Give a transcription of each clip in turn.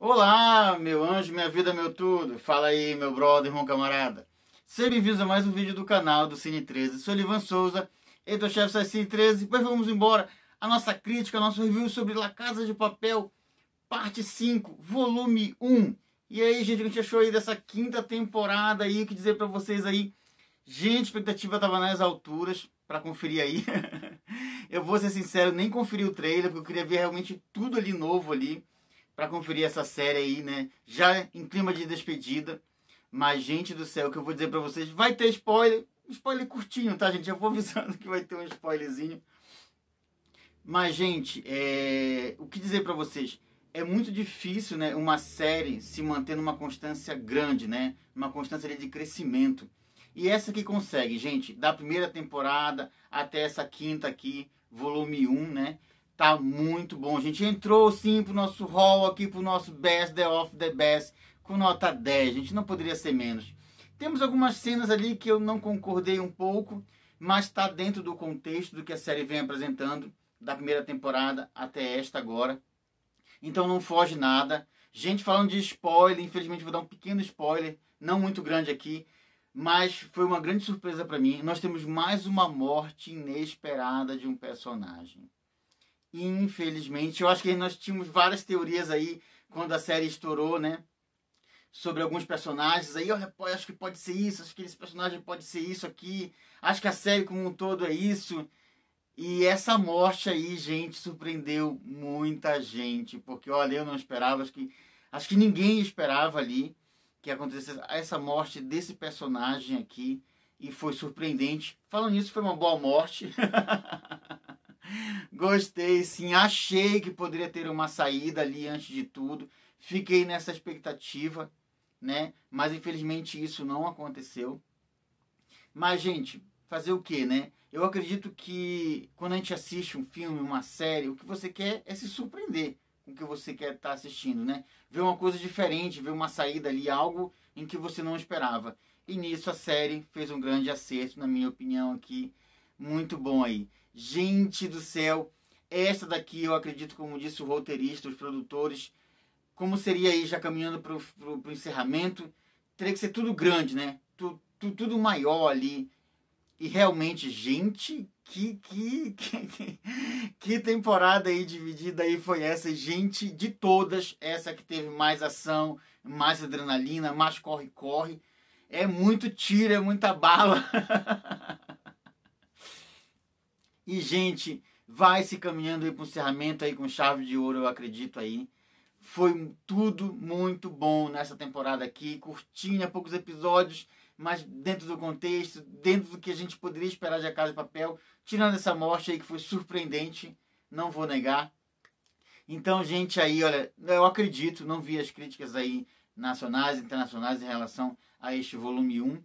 Olá, meu anjo, minha vida, meu tudo. Fala aí, meu brother, irmão camarada. Seja bem-vindo a mais um vídeo do canal do Cine 13. Sou Ivan Souza, editor-chefe do Cine 13. Depois vamos embora. A nossa crítica, nosso review sobre La Casa de Papel, parte 5, volume 1. E aí, gente, o que a gente achou aí dessa quinta temporada aí? O que dizer para vocês aí? Gente, a expectativa tava nas alturas para conferir aí. eu vou ser sincero, nem conferi o trailer, porque eu queria ver realmente tudo ali novo ali para conferir essa série aí, né? Já em clima de despedida. Mas, gente do céu, o que eu vou dizer para vocês? Vai ter spoiler. Spoiler curtinho, tá, gente? Eu vou avisando que vai ter um spoilerzinho. Mas, gente, é... o que dizer para vocês? É muito difícil, né? Uma série se manter numa constância grande, né? Uma constância de crescimento. E essa que consegue, gente, da primeira temporada até essa quinta aqui, volume 1, né? Tá muito bom, a gente. Entrou sim pro nosso hall aqui, pro nosso best, the off the best, com nota 10. A gente não poderia ser menos. Temos algumas cenas ali que eu não concordei um pouco, mas está dentro do contexto do que a série vem apresentando da primeira temporada até esta agora. Então não foge nada. Gente falando de spoiler, infelizmente vou dar um pequeno spoiler, não muito grande aqui, mas foi uma grande surpresa para mim. Nós temos mais uma morte inesperada de um personagem infelizmente, eu acho que nós tínhamos várias teorias aí quando a série estourou, né? Sobre alguns personagens aí, olha, acho que pode ser isso, acho que esse personagem pode ser isso aqui, acho que a série como um todo é isso. E essa morte aí, gente, surpreendeu muita gente, porque olha, eu não esperava, acho que acho que ninguém esperava ali que acontecesse essa morte desse personagem aqui e foi surpreendente. Falando nisso, foi uma boa morte. Gostei, sim. Achei que poderia ter uma saída ali antes de tudo. Fiquei nessa expectativa, né? Mas infelizmente isso não aconteceu. Mas, gente, fazer o quê, né? Eu acredito que quando a gente assiste um filme, uma série, o que você quer é se surpreender com o que você quer estar tá assistindo, né? Ver uma coisa diferente, ver uma saída ali, algo em que você não esperava. E nisso a série fez um grande acerto, na minha opinião, aqui muito bom aí. Gente do céu, esta daqui eu acredito, como disse o roteirista, os produtores, como seria aí, já caminhando para o encerramento, teria que ser tudo grande, né? Tu, tu, tudo maior ali. E realmente, gente, que, que, que, que temporada aí dividida aí foi essa. Gente, de todas, essa que teve mais ação, mais adrenalina, mais corre-corre. É muito tiro, é muita bala. E, gente, vai se caminhando aí para o encerramento aí com chave de ouro, eu acredito aí. Foi tudo muito bom nessa temporada aqui, curtinha, poucos episódios, mas dentro do contexto, dentro do que a gente poderia esperar de A Casa de Papel, tirando essa morte aí que foi surpreendente, não vou negar. Então, gente, aí, olha, eu acredito, não vi as críticas aí nacionais, internacionais em relação a este volume 1,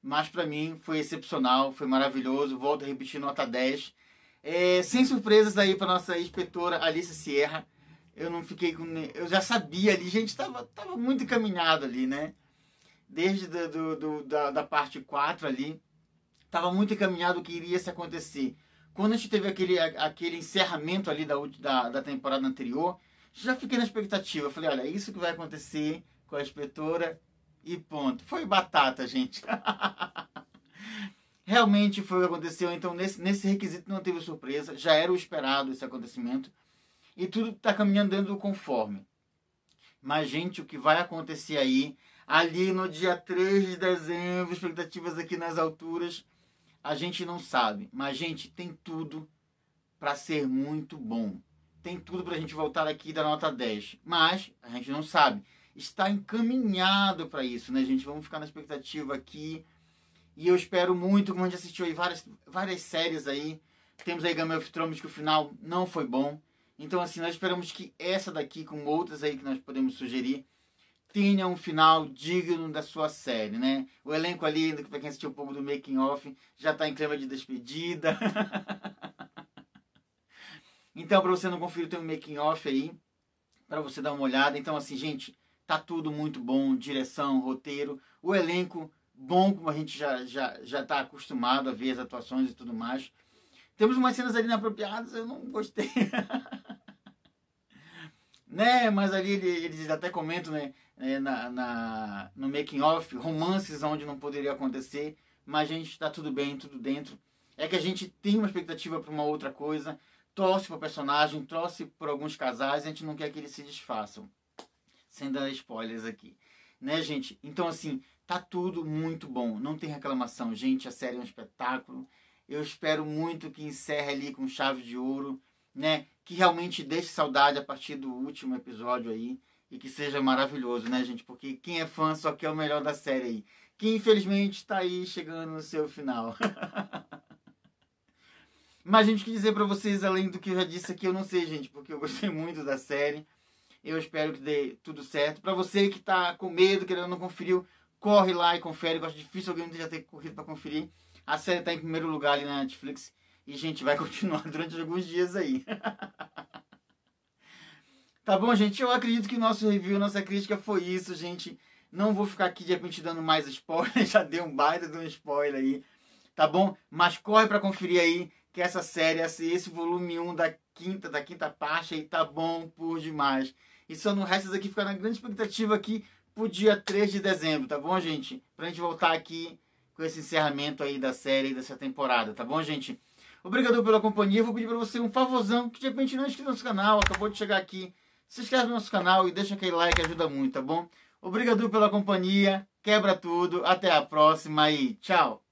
mas para mim foi excepcional, foi maravilhoso, volto a repetir, nota 10, é, sem surpresas aí para nossa inspetora Alice Sierra. Eu não fiquei com. Eu já sabia ali, gente, tava, tava muito encaminhado ali, né? Desde do, do, do da, da, parte 4 ali, tava muito encaminhado o que iria se acontecer. Quando a gente teve aquele, aquele encerramento ali da, da, da temporada anterior, já fiquei na expectativa. Eu falei, olha, é isso que vai acontecer com a inspetora e ponto. Foi batata, gente. Realmente foi o que aconteceu, então nesse, nesse requisito não teve surpresa, já era o esperado esse acontecimento, e tudo está caminhando dentro do conforme. Mas, gente, o que vai acontecer aí, ali no dia 3 de dezembro, expectativas aqui nas alturas, a gente não sabe. Mas, gente, tem tudo para ser muito bom. Tem tudo para a gente voltar aqui da nota 10. Mas a gente não sabe. Está encaminhado para isso, né, gente? Vamos ficar na expectativa aqui. E eu espero muito, como a gente assistiu aí várias, várias séries aí. Temos aí Game of Thrones que o final não foi bom. Então, assim, nós esperamos que essa daqui, com outras aí que nós podemos sugerir, tenha um final digno da sua série, né? O elenco ali, para quem assistiu um pouco do making off, já está em clima de despedida. então, para você não conferir, tem um making off aí para você dar uma olhada. Então, assim, gente, tá tudo muito bom, direção, roteiro, o elenco bom, como a gente já já já está acostumado a ver as atuações e tudo mais. Temos umas cenas ali inapropriadas, eu não gostei. né? Mas ali eles até comentam, né, né? na, na no making off, romances onde não poderia acontecer, mas a gente está tudo bem, tudo dentro. É que a gente tem uma expectativa para uma outra coisa, torce para o personagem, torce por alguns casais, a gente não quer que eles se desfaçam. Sem dar spoilers aqui. Né, gente? Então, assim, Tá tudo muito bom, não tem reclamação. Gente, a série é um espetáculo. Eu espero muito que encerre ali com chave de ouro, né? Que realmente deixe saudade a partir do último episódio aí e que seja maravilhoso, né, gente? Porque quem é fã só quer o melhor da série aí, que infelizmente está aí chegando no seu final. Mas, gente, o que dizer para vocês, além do que eu já disse aqui, eu não sei, gente, porque eu gostei muito da série. Eu espero que dê tudo certo. Para você que está com medo, que ainda não conferiu, Corre lá e confere. Eu acho difícil alguém já ter corrido para conferir. A série está em primeiro lugar ali na Netflix. E, gente, vai continuar durante alguns dias aí. tá bom, gente? Eu acredito que o nosso review, nossa crítica foi isso, gente. Não vou ficar aqui de repente dando mais spoiler. Já dei um baita de um spoiler aí. Tá bom? Mas corre para conferir aí que essa série, esse volume 1 da quinta, da quinta parte aí tá bom por demais. E só não resta daqui ficar na grande expectativa aqui pro dia 3 de dezembro, tá bom, gente? Pra gente voltar aqui com esse encerramento aí da série, dessa temporada, tá bom, gente? Obrigado pela companhia. vou pedir pra você um favorzão, que de repente não é inscrito no nosso canal, acabou de chegar aqui. Se inscreve no nosso canal e deixa aquele like, ajuda muito, tá bom? Obrigado pela companhia, quebra tudo, até a próxima e tchau!